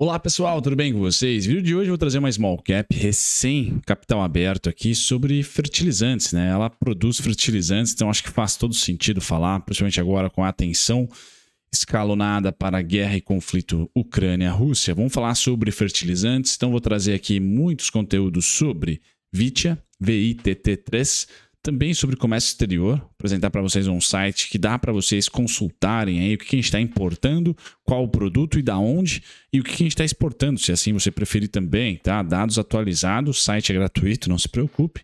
Olá pessoal, tudo bem com vocês? No vídeo de hoje eu vou trazer uma small cap recém capital aberto aqui sobre fertilizantes, né? Ela produz fertilizantes, então acho que faz todo sentido falar, principalmente agora com a atenção escalonada para a guerra e conflito Ucrânia-Rússia. Vamos falar sobre fertilizantes, então vou trazer aqui muitos conteúdos sobre Vitia, VITT3, também sobre comércio exterior, apresentar para vocês um site que dá para vocês consultarem aí o que a gente está importando, qual o produto e da onde, e o que a gente está exportando, se é assim você preferir também, tá? Dados atualizados, site é gratuito, não se preocupe.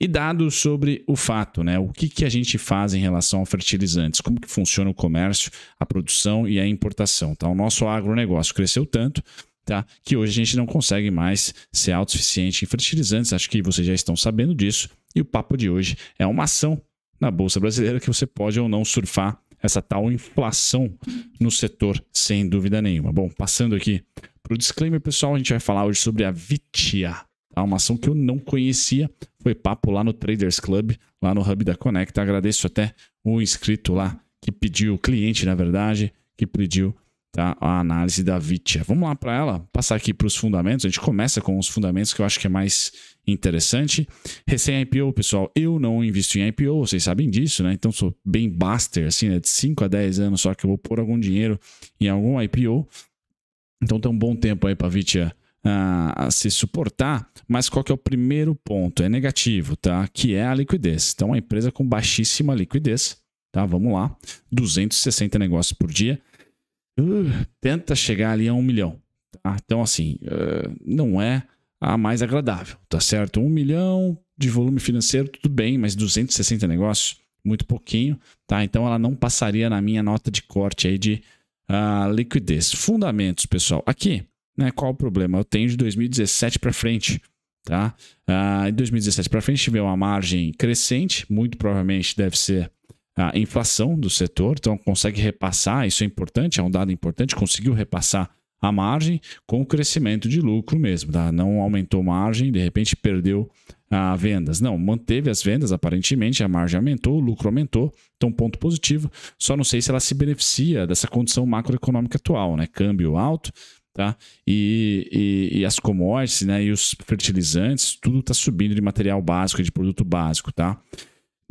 E dados sobre o fato, né? O que, que a gente faz em relação a fertilizantes, como que funciona o comércio, a produção e a importação. Tá? O nosso agronegócio cresceu tanto tá? Que hoje a gente não consegue mais ser autossuficiente em fertilizantes, acho que vocês já estão sabendo disso. E o papo de hoje é uma ação na bolsa brasileira que você pode ou não surfar essa tal inflação no setor, sem dúvida nenhuma. Bom, passando aqui para o disclaimer, pessoal, a gente vai falar hoje sobre a Vitia, tá? uma ação que eu não conhecia. Foi papo lá no Traders Club, lá no Hub da Conecta. Agradeço até o inscrito lá que pediu, o cliente, na verdade, que pediu tá? A análise da Vitia. Vamos lá para ela, passar aqui para os fundamentos. A gente começa com os fundamentos que eu acho que é mais interessante. Recém-IPO, pessoal, eu não invisto em IPO, vocês sabem disso, né? Então sou bem baster, assim, né? De 5 a 10 anos só que eu vou pôr algum dinheiro em algum IPO. Então tem um bom tempo aí para a Vitia ah, a se suportar, mas qual que é o primeiro ponto? É negativo, tá? Que é a liquidez. Então, uma empresa com baixíssima liquidez, tá? Vamos lá, 260 negócios por dia uh, tenta chegar ali a um milhão. Tá? Então, assim, uh, não é a mais agradável, tá certo? Um milhão de volume financeiro, tudo bem, mas 260 negócios, muito pouquinho, tá? Então ela não passaria na minha nota de corte aí de uh, liquidez. Fundamentos, pessoal. Aqui, né, qual o problema? Eu tenho de 2017 para frente, tá? Uh, em 2017 para frente tive uma margem crescente, muito provavelmente deve ser a inflação do setor, então consegue repassar, isso é importante, é um dado importante, conseguiu repassar a margem com o crescimento de lucro mesmo, tá? não aumentou margem, de repente perdeu a vendas. Não, manteve as vendas, aparentemente, a margem aumentou, o lucro aumentou, então ponto positivo. Só não sei se ela se beneficia dessa condição macroeconômica atual, né? Câmbio alto, tá? E, e, e as commodities, né? E os fertilizantes, tudo está subindo de material básico, de produto básico, tá?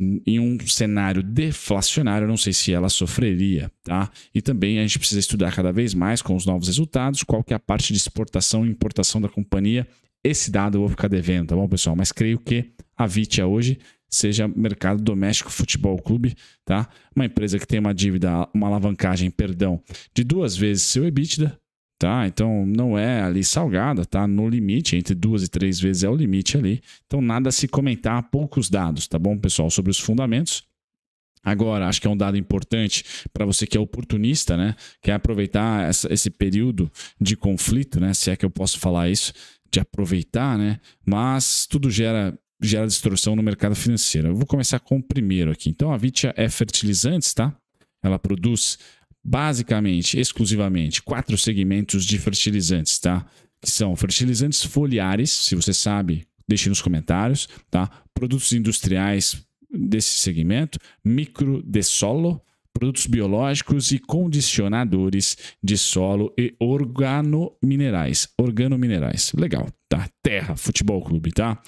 em um cenário deflacionário, eu não sei se ela sofreria, tá? E também a gente precisa estudar cada vez mais com os novos resultados qual que é a parte de exportação e importação da companhia. Esse dado eu vou ficar devendo, tá bom, pessoal? Mas creio que a Vitia hoje seja mercado doméstico futebol clube, tá? Uma empresa que tem uma dívida, uma alavancagem, perdão, de duas vezes seu EBITDA, tá? Então não é ali salgada, tá? No limite, entre duas e três vezes é o limite ali. Então nada a se comentar, poucos dados, tá bom, pessoal, sobre os fundamentos. Agora, acho que é um dado importante para você que é oportunista, né? Quer aproveitar essa, esse período de conflito, né? Se é que eu posso falar isso, de aproveitar, né? Mas tudo gera gera distorção no mercado financeiro. Eu vou começar com o primeiro aqui. Então, a Vitia é fertilizantes, tá? Ela produz basicamente, exclusivamente, quatro segmentos de fertilizantes, tá? Que são fertilizantes foliares, se você sabe, deixe nos comentários, tá? Produtos industriais desse segmento, micro de solo, produtos biológicos e condicionadores de solo e organominerais. Organominerais. Legal, tá? Terra, futebol clube, tá?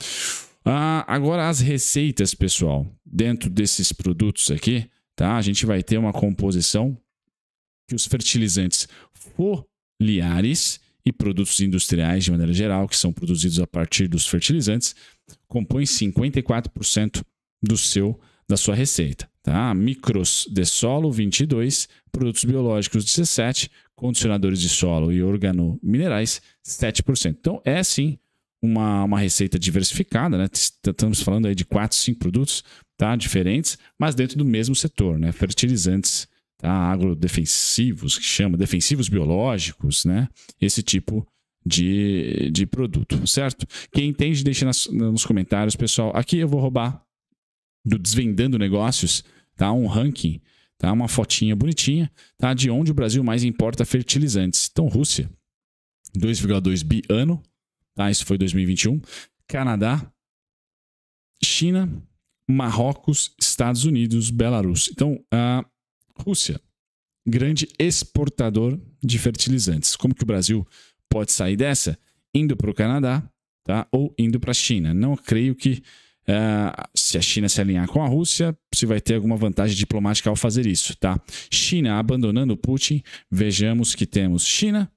Ah, agora as receitas, pessoal, dentro desses produtos aqui, tá? A gente vai ter uma composição que os fertilizantes foliares e produtos industriais, de maneira geral, que são produzidos a partir dos fertilizantes, compõem 54% do seu da sua receita. Tá? Micros de solo, 22, produtos biológicos, 17, condicionadores de solo e organominerais, 7%. Então, é sim uma, uma receita diversificada, né? Estamos falando aí de 4, 5 produtos tá? diferentes, mas dentro do mesmo setor, né? Fertilizantes tá? agrodefensivos, que chama, defensivos biológicos, né? Esse tipo de, de produto, certo? Quem entende, deixa nas, nos comentários, pessoal. Aqui eu vou roubar do Desvendando Negócios, tá? Um ranking, tá? Uma fotinha bonitinha, tá? De onde o Brasil mais importa fertilizantes. Então, Rússia, 2,2 bi ano, tá? Isso foi 2021. Canadá, China, Marrocos, Estados Unidos, Belarus. Então, uh, Rússia, grande exportador de fertilizantes. Como que o Brasil pode sair dessa? Indo para o Canadá tá? ou indo para a China. Não creio que uh, se a China se alinhar com a Rússia, se vai ter alguma vantagem diplomática ao fazer isso. Tá? China abandonando Putin, vejamos que temos China,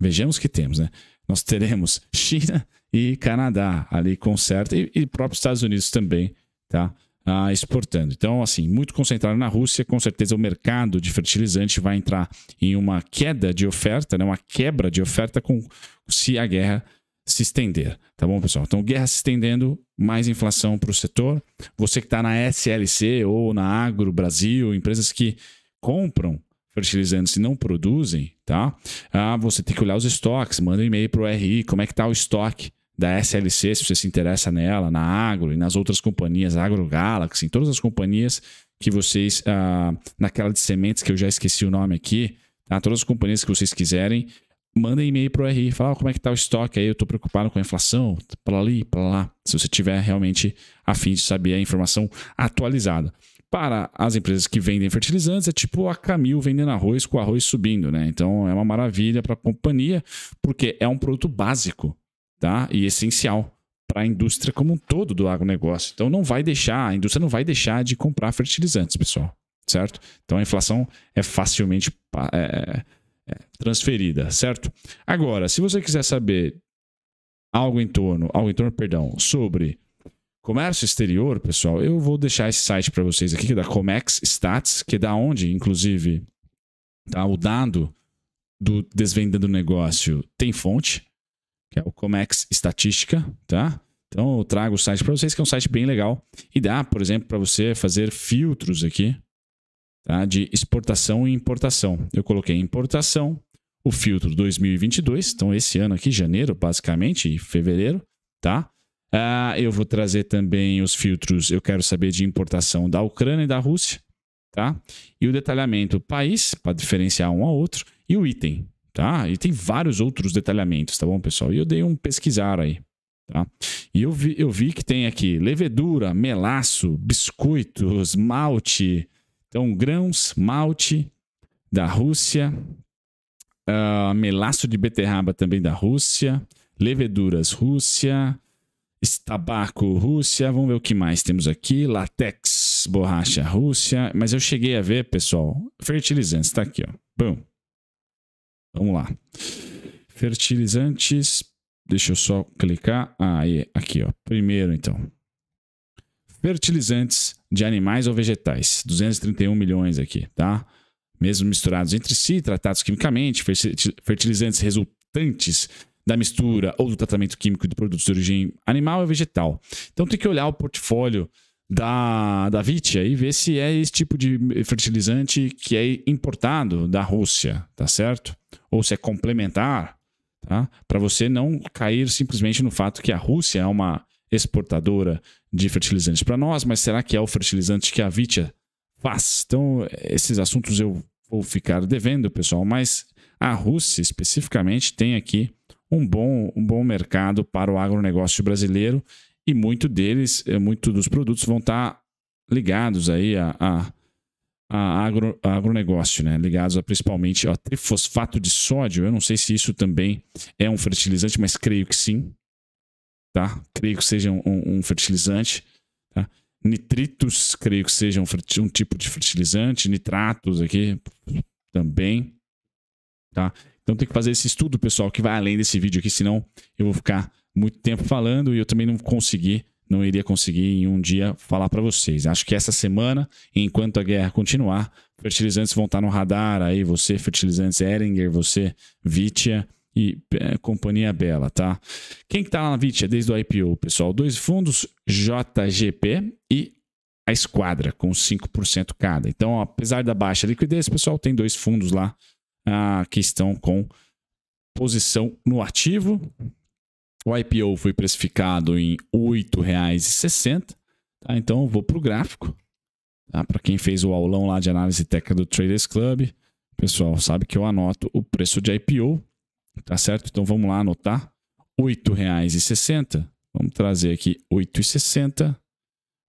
vejamos que temos, né? Nós teremos China e Canadá ali com certo, e, e próprios Estados Unidos também, tá? ah, exportando. Então, assim, muito concentrado na Rússia, com certeza o mercado de fertilizante vai entrar em uma queda de oferta, né, uma quebra de oferta com se a guerra se estender. Tá bom, pessoal? Então, guerra se estendendo, mais inflação para o setor. Você que está na SLC ou na Agro Brasil, empresas que compram fertilizantes e não produzem, tá? Ah, você tem que olhar os estoques, manda um e-mail para o RI, como é que está o estoque da SLC, se você se interessa nela, na Agro e nas outras companhias, Agro Galaxy, em todas as companhias que vocês, ah, naquela de sementes que eu já esqueci o nome aqui, tá? todas as companhias que vocês quiserem, mandem e-mail para o RI, fala oh, como é que está o estoque aí, eu estou preocupado com a inflação, para ali, para lá, se você tiver realmente afim de saber a informação atualizada. Para as empresas que vendem fertilizantes, é tipo a Camil vendendo arroz com o arroz subindo, né? Então é uma maravilha para a companhia, porque é um produto básico tá? E essencial para a indústria como um todo do agronegócio. Então não vai deixar, a indústria não vai deixar de comprar fertilizantes, pessoal, certo? Então a inflação é facilmente é, é, é, transferida, certo? Agora, se você quiser saber algo em torno, algo em torno, perdão, sobre comércio exterior, pessoal, eu vou deixar esse site para vocês aqui que é da Comex Stats, que é da onde, inclusive, tá o dado do desvendando negócio tem fonte, que é o Comex Estatística, tá? Então eu trago o site para vocês, que é um site bem legal. E dá, por exemplo, para você fazer filtros aqui tá? de exportação e importação. Eu coloquei importação, o filtro 2022, então esse ano aqui, janeiro basicamente, e fevereiro, tá? Ah, eu vou trazer também os filtros, eu quero saber de importação da Ucrânia e da Rússia, tá? E o detalhamento país, para diferenciar um ao outro, e o item, tá? E tem vários outros detalhamentos, tá bom, pessoal? E eu dei um pesquisar aí, tá? E eu vi, eu vi que tem aqui levedura, melaço, biscoitos, malte, então grãos, malte da Rússia, uh, melaço de beterraba também da Rússia, leveduras Rússia, tabaco Rússia, vamos ver o que mais temos aqui, latex, borracha Rússia, mas eu cheguei a ver, pessoal, fertilizantes, tá aqui, ó. boom Vamos lá. Fertilizantes. Deixa eu só clicar. Ah, aí, ah, aqui, ó. Primeiro, então. Fertilizantes de animais ou vegetais. 231 milhões aqui, tá? Mesmo misturados entre si, tratados quimicamente, fertilizantes resultantes da mistura ou do tratamento químico de produtos de origem animal ou vegetal. Então tem que olhar o portfólio da, da Vitia e ver se é esse tipo de fertilizante que é importado da Rússia, tá certo? Ou se é complementar, tá? Para você não cair simplesmente no fato que a Rússia é uma exportadora de fertilizantes para nós, mas será que é o fertilizante que a Vitia faz? Então, esses assuntos eu vou ficar devendo, pessoal, mas a Rússia especificamente tem aqui um bom, um bom mercado para o agronegócio brasileiro e muito deles, eh, muito dos produtos vão estar tá ligados aí a, a, a agro, a agronegócio, né? ligados a, principalmente ao trifosfato de sódio. Eu não sei se isso também é um fertilizante, mas creio que sim. Tá? Creio que seja um, um, fertilizante. Tá? Nitritos, creio que seja um, um tipo de fertilizante. Nitratos aqui também. Tá? Então tem que fazer esse estudo, pessoal, que vai além desse vídeo aqui, senão eu vou ficar muito tempo falando e eu também não consegui, não iria conseguir em um dia falar para vocês. Acho que essa semana, enquanto a guerra continuar, fertilizantes vão estar no radar aí, você, fertilizantes Eringer, você, Vitia e é, Companhia Bela, tá? Quem que tá lá na Vitia desde o IPO, pessoal? Dois fundos, JGP e a Esquadra, com 5% cada. Então, apesar da baixa liquidez, pessoal, tem dois fundos lá ah, que estão com posição no ativo, o IPO foi precificado em R$ 8,60. Tá? Então eu vou para o gráfico. Tá? Para quem fez o aulão lá de análise técnica do Traders Club, pessoal sabe que eu anoto o preço de IPO. Tá certo? Então vamos lá anotar. R$ 8,60. Vamos trazer aqui R$ 8,60.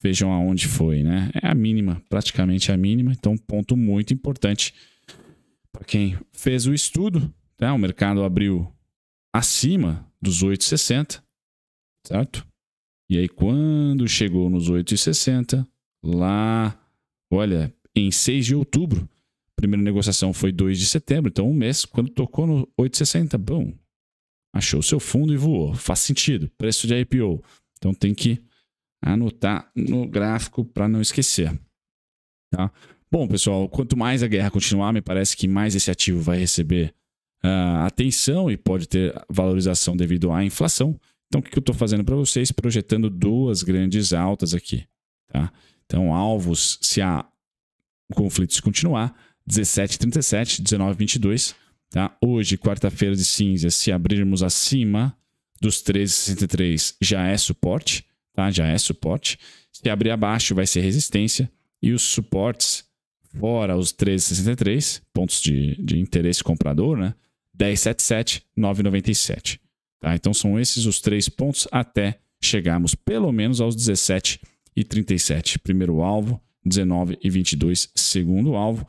Vejam aonde foi, né? É a mínima, praticamente a mínima. Então, ponto muito importante para quem fez o estudo. Tá? O mercado abriu acima dos 8,60, certo? E aí, quando chegou nos 8,60, lá, olha, em 6 de outubro, primeira negociação foi 2 de setembro, então um mês, quando tocou no 8,60, bom, achou seu fundo e voou. Faz sentido, preço de IPO. Então tem que anotar no gráfico para não esquecer. Tá? Bom, pessoal, quanto mais a guerra continuar, me parece que mais esse ativo vai receber uh, atenção e pode ter valorização devido à inflação. Então, o que eu estou fazendo para vocês? Projetando duas grandes altas aqui. Tá? Então, alvos, se a, o conflito se continuar, 17,37, 19,22. Tá? Hoje, quarta-feira de cinza, se abrirmos acima dos 13,63, já é suporte. Tá? Já é suporte. Se abrir abaixo, vai ser resistência. E os suportes, fora os 13,63, pontos de, de interesse comprador, né? 1077 997. Tá? Então são esses os três pontos até chegarmos pelo menos aos 17 e 37. Primeiro alvo, 19 e 22, segundo alvo.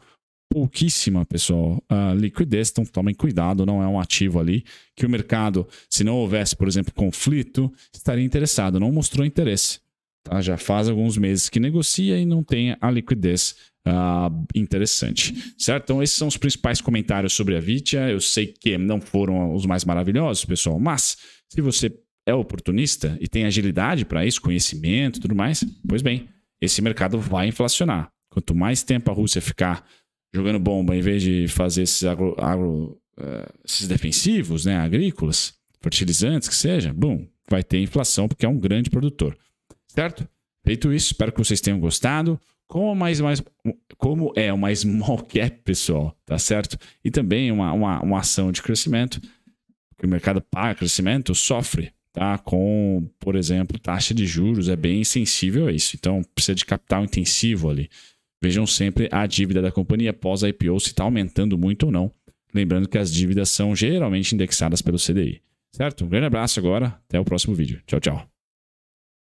Pouquíssima, pessoal, uh, liquidez, então tomem cuidado, não é um ativo ali que o mercado, se não houvesse, por exemplo, conflito, estaria interessado, não mostrou interesse. Tá? Já faz alguns meses que negocia e não tem a liquidez Uh, interessante, certo? Então, esses são os principais comentários sobre a Vitia. Eu sei que não foram os mais maravilhosos, pessoal, mas se você é oportunista e tem agilidade para isso, conhecimento e tudo mais, pois bem, esse mercado vai inflacionar. Quanto mais tempo a Rússia ficar jogando bomba em vez de fazer esses, agro, agro, uh, esses defensivos, né, agrícolas, fertilizantes, que seja, bom, vai ter inflação porque é um grande produtor, certo? Feito isso, espero que vocês tenham gostado como, mais, mais, como é uma small cap, pessoal, tá certo? E também uma, uma, uma ação de crescimento, que o mercado paga crescimento, sofre, tá? Com, por exemplo, taxa de juros, é bem sensível a isso. Então, precisa de capital intensivo ali. Vejam sempre a dívida da companhia após a IPO, se está aumentando muito ou não. Lembrando que as dívidas são geralmente indexadas pelo CDI. Certo? Um grande abraço agora, até o próximo vídeo. Tchau, tchau.